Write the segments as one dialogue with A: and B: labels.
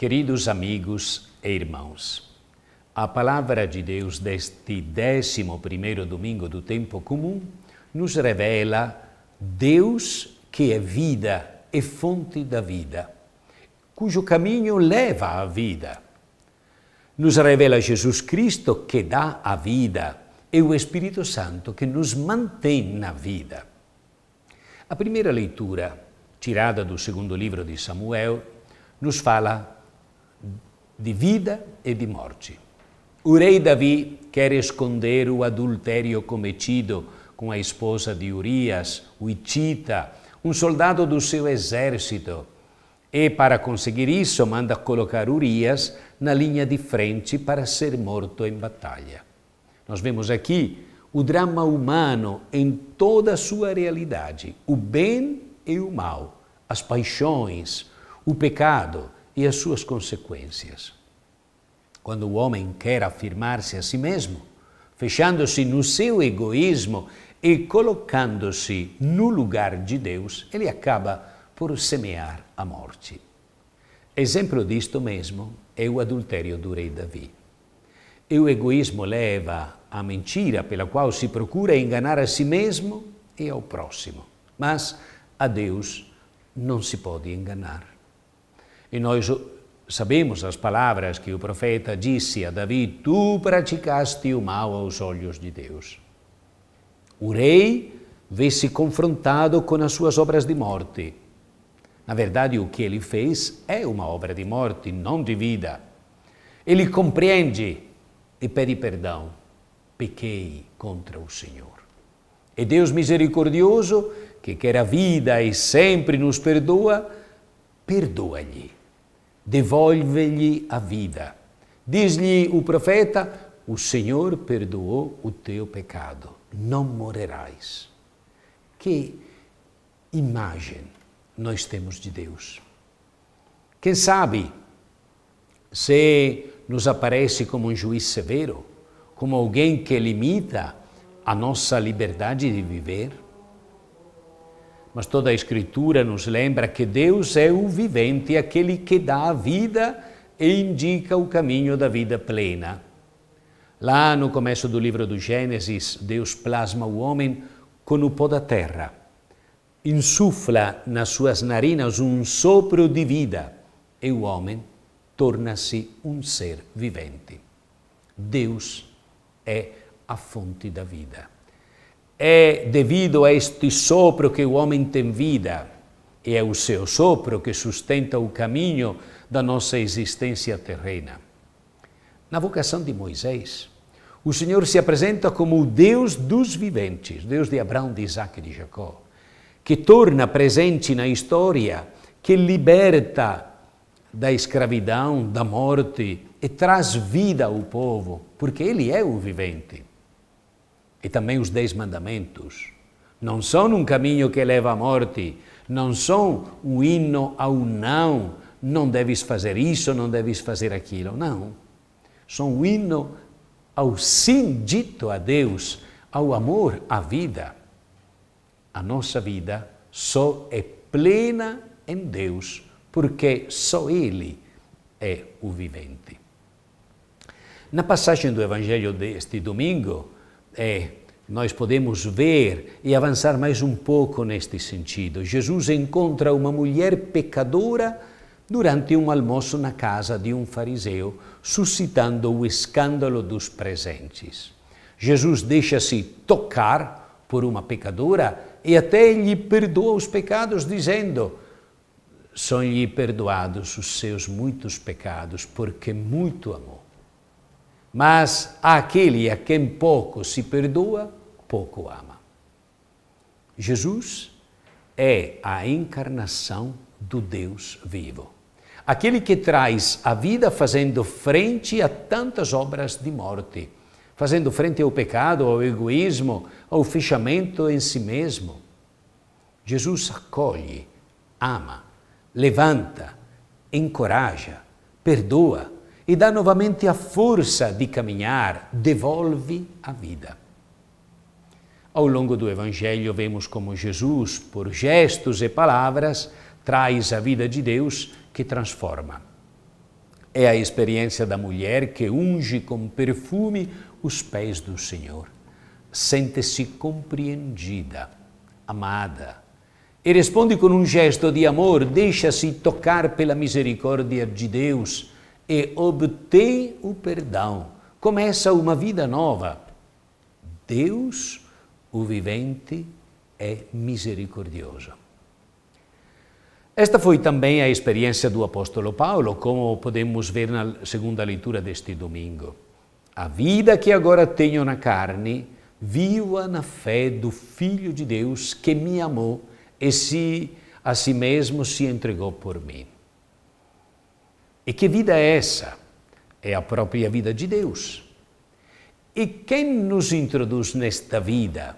A: Queridos amigos e irmãos, a palavra de Deus deste 11 domingo do tempo comum nos revela Deus que é vida e fonte da vida, cujo caminho leva à vida. Nos revela Jesus Cristo que dá a vida e o Espírito Santo que nos mantém na vida. A primeira leitura, tirada do segundo livro de Samuel, nos fala de vida e de morte. O rei Davi quer esconder o adultério cometido com a esposa de Urias, o Itita, um soldado do seu exército. E para conseguir isso, manda colocar Urias na linha de frente para ser morto em batalha. Nós vemos aqui o drama humano em toda a sua realidade: o bem e o mal, as paixões, o pecado e as suas consequências. Quando o homem quer afirmar-se a si mesmo, fechando-se no seu egoísmo e colocando-se no lugar de Deus, ele acaba por semear a morte. Exemplo disto mesmo é o adultério do rei Davi. E o egoísmo leva à mentira pela qual se procura enganar a si mesmo e ao próximo. Mas a Deus não se pode enganar. E nós sabemos as palavras que o profeta disse a Davi: Tu praticaste o mal aos olhos de Deus. O rei vê-se confrontado com as suas obras de morte. Na verdade, o que ele fez é uma obra de morte, não de vida. Ele compreende e pede perdão. Pequei contra o Senhor. E é Deus misericordioso, que quer a vida e sempre nos perdoa, perdoa-lhe devolve-lhe a vida. Diz-lhe o profeta: O Senhor perdoou o teu pecado, não morrerás. Que imagem nós temos de Deus? Quem sabe se nos aparece como um juiz severo, como alguém que limita a nossa liberdade de viver? Mas toda a Escritura nos lembra que Deus é o vivente, aquele que dá a vida e indica o caminho da vida plena. Lá no começo do livro do Gênesis, Deus plasma o homem com o pó da terra. Insufla nas suas narinas um sopro de vida e o homem torna-se um ser vivente. Deus é a fonte da vida é devido a este sopro que o homem tem vida, e é o seu sopro que sustenta o caminho da nossa existência terrena. Na vocação de Moisés, o Senhor se apresenta como o Deus dos viventes, Deus de Abraão, de Isaac e de Jacó, que torna presente na história, que liberta da escravidão, da morte e traz vida ao povo, porque ele é o vivente e também os Dez Mandamentos, não são um caminho que leva à morte, não são um hino ao não, não deves fazer isso, não deves fazer aquilo, não. São um hino ao sim dito a Deus, ao amor à vida. A nossa vida só é plena em Deus, porque só Ele é o vivente. Na passagem do Evangelho deste domingo, é, nós podemos ver e avançar mais um pouco neste sentido. Jesus encontra uma mulher pecadora durante um almoço na casa de um fariseu, suscitando o escândalo dos presentes. Jesus deixa-se tocar por uma pecadora e até lhe perdoa os pecados, dizendo: São-lhe perdoados os seus muitos pecados, porque muito amou. Mas aquele a quem pouco se perdoa, pouco ama. Jesus é a encarnação do Deus vivo. Aquele que traz a vida fazendo frente a tantas obras de morte, fazendo frente ao pecado, ao egoísmo, ao fechamento em si mesmo. Jesus acolhe, ama, levanta, encoraja, perdoa, e dá novamente a força de caminhar, devolve a vida. Ao longo do Evangelho, vemos como Jesus, por gestos e palavras, traz a vida de Deus que transforma. É a experiência da mulher que unge com perfume os pés do Senhor. Sente-se compreendida, amada. E responde com um gesto de amor, deixa-se tocar pela misericórdia de Deus e obtém o perdão. Começa uma vida nova. Deus, o vivente, é misericordioso. Esta foi também a experiência do apóstolo Paulo, como podemos ver na segunda leitura deste domingo. A vida que agora tenho na carne, vivo-a na fé do Filho de Deus que me amou e se a si mesmo se entregou por mim. E que vida é essa? É a própria vida de Deus. E quem nos introduz nesta vida?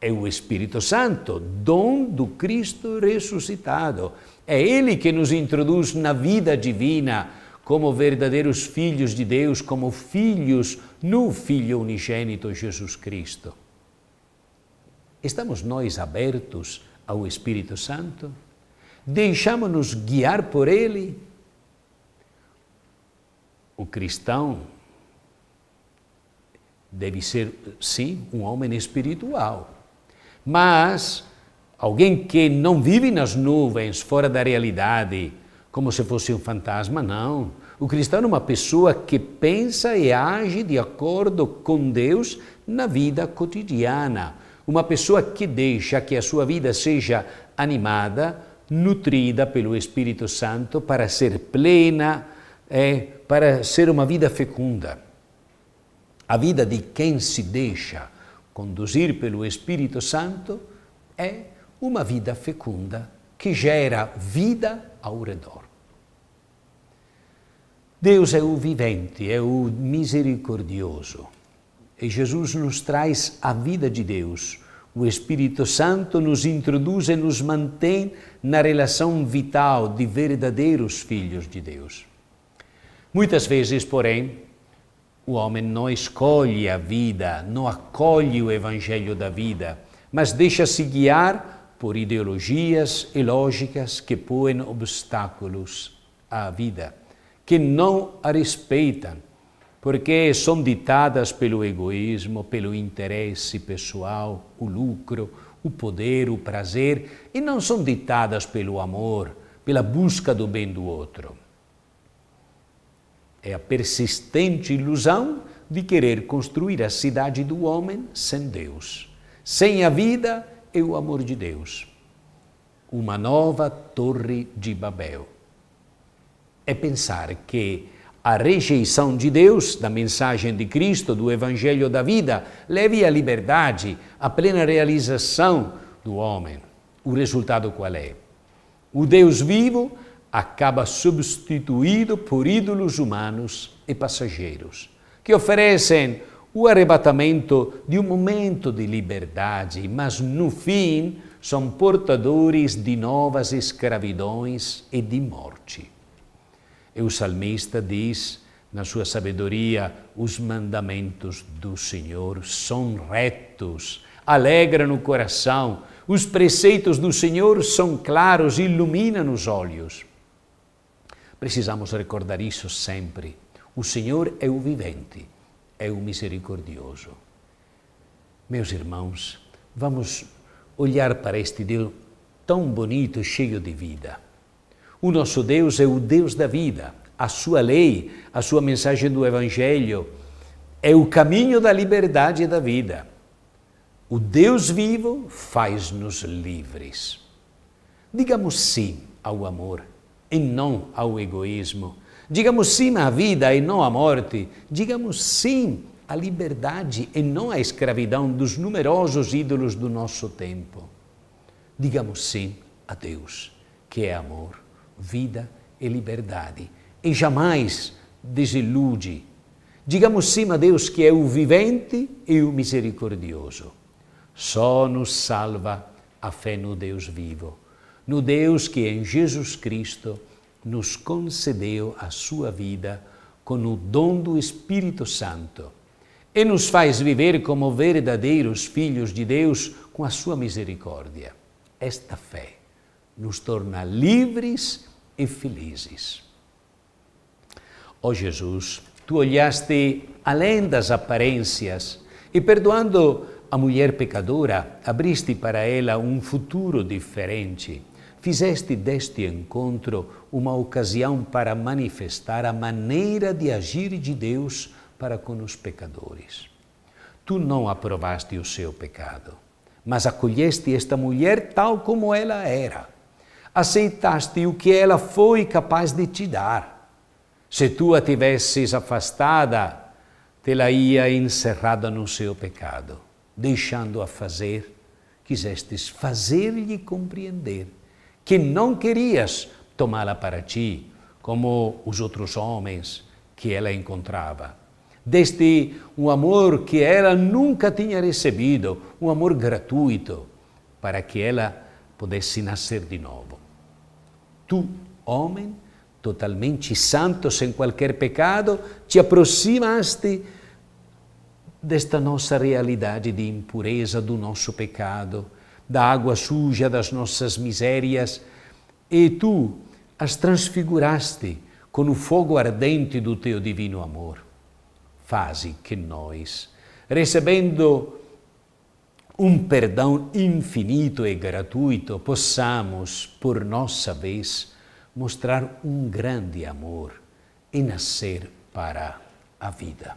A: É o Espírito Santo, dom do Cristo ressuscitado. É Ele que nos introduz na vida divina como verdadeiros filhos de Deus, como filhos no Filho unigênito Jesus Cristo. Estamos nós abertos ao Espírito Santo? Deixamos-nos guiar por Ele? o cristão deve ser, sim, um homem espiritual. Mas alguém que não vive nas nuvens, fora da realidade, como se fosse um fantasma, não. O cristão é uma pessoa que pensa e age de acordo com Deus na vida cotidiana. Uma pessoa que deixa que a sua vida seja animada, nutrida pelo Espírito Santo para ser plena, é para ser uma vida fecunda. A vida de quem se deixa conduzir pelo Espírito Santo é uma vida fecunda que gera vida ao redor. Deus é o vivente, é o misericordioso. E Jesus nos traz a vida de Deus. O Espírito Santo nos introduz e nos mantém na relação vital de verdadeiros filhos de Deus. Muitas vezes, porém, o homem não escolhe a vida, não acolhe o evangelho da vida, mas deixa-se guiar por ideologias e lógicas que põem obstáculos à vida, que não a respeitam, porque são ditadas pelo egoísmo, pelo interesse pessoal, o lucro, o poder, o prazer, e não são ditadas pelo amor, pela busca do bem do outro é a persistente ilusão de querer construir a cidade do homem sem Deus, sem a vida e o amor de Deus. Uma nova Torre de Babel. É pensar que a rejeição de Deus, da mensagem de Cristo, do Evangelho da vida, leve à liberdade, à plena realização do homem. O resultado qual é? O Deus vivo acaba substituído por ídolos humanos e passageiros, que oferecem o arrebatamento de um momento de liberdade, mas no fim são portadores de novas escravidões e de morte. E o salmista diz, na sua sabedoria, os mandamentos do Senhor são retos, alegram o coração, os preceitos do Senhor são claros, iluminam os olhos. Precisamos recordar isso sempre. O Senhor é o vivente, é o misericordioso. Meus irmãos, vamos olhar para este Deus tão bonito e cheio de vida. O nosso Deus é o Deus da vida. A sua lei, a sua mensagem do Evangelho é o caminho da liberdade e da vida. O Deus vivo faz-nos livres. Digamos sim ao amor e não ao egoísmo. Digamos sim à vida e não à morte. Digamos sim à liberdade e não à escravidão dos numerosos ídolos do nosso tempo. Digamos sim a Deus, que é amor, vida e liberdade, e jamais desilude. Digamos sim a Deus, que é o vivente e o misericordioso. Só nos salva a fé no Deus vivo no Deus que em Jesus Cristo nos concedeu a sua vida com o dom do Espírito Santo e nos faz viver como verdadeiros filhos de Deus com a sua misericórdia. Esta fé nos torna livres e felizes. Ó oh Jesus, tu olhaste além das aparências e, perdoando a mulher pecadora, abriste para ela um futuro diferente Fizeste deste encontro uma ocasião para manifestar a maneira de agir de Deus para com os pecadores. Tu não aprovaste o seu pecado, mas acolheste esta mulher tal como ela era. Aceitaste o que ela foi capaz de te dar. Se tu a tivesses afastada, tê-la ia encerrada no seu pecado, deixando-a fazer, quisestes fazer-lhe compreender que não querias tomá-la para ti, como os outros homens que ela encontrava. Deste um amor que ela nunca tinha recebido, um amor gratuito, para que ela pudesse nascer de novo. Tu, homem, totalmente santo, sem qualquer pecado, te aproximaste desta nossa realidade de impureza, do nosso pecado, da água suja, das nossas misérias, e tu as transfiguraste com o fogo ardente do teu divino amor. Faze que nós, recebendo um perdão infinito e gratuito, possamos, por nossa vez, mostrar um grande amor e nascer para a vida.